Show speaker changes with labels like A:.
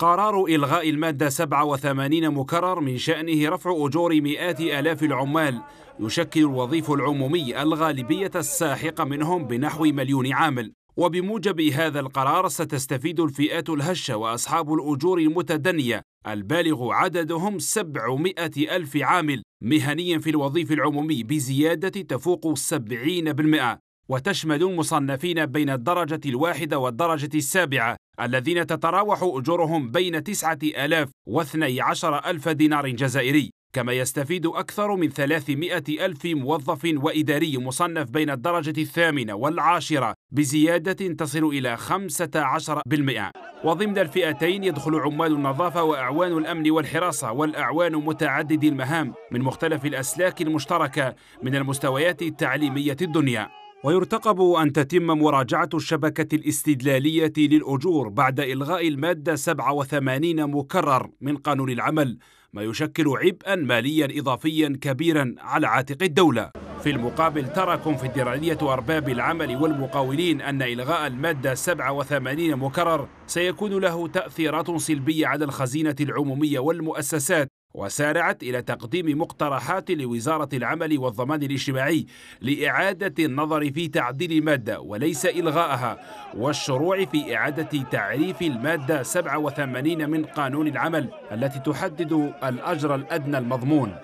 A: قرار إلغاء المادة 87 مكرر من شأنه رفع أجور مئات آلاف العمال يشكل الوظيف العمومي الغالبية الساحقة منهم بنحو مليون عامل وبموجب هذا القرار ستستفيد الفئات الهشة وأصحاب الأجور المتدنية البالغ عددهم 700 ألف عامل مهنيا في الوظيف العمومي بزيادة تفوق 70% وتشمل المصنفين بين الدرجة الواحدة والدرجة السابعة الذين تتراوح أجورهم بين 9000 و12000 دينار جزائري كما يستفيد أكثر من 300 ألف موظف وإداري مصنف بين الدرجة الثامنة والعاشرة بزيادة تصل إلى 15% وضمن الفئتين يدخل عمال النظافة وأعوان الأمن والحراسة والأعوان متعددي المهام من مختلف الأسلاك المشتركة من المستويات التعليمية الدنيا ويرتقب أن تتم مراجعة الشبكة الاستدلالية للأجور بعد إلغاء المادة 87 مكرر من قانون العمل ما يشكل عبئا ماليا إضافيا كبيرا على عاتق الدولة في المقابل ترى كونفدرالية أرباب العمل والمقاولين أن إلغاء المادة 87 مكرر سيكون له تأثيرات سلبية على الخزينة العمومية والمؤسسات وسارعت إلى تقديم مقترحات لوزارة العمل والضمان الاجتماعي لإعادة النظر في تعديل المادة وليس إلغائها والشروع في إعادة تعريف المادة 87 من قانون العمل التي تحدد الأجر الأدنى المضمون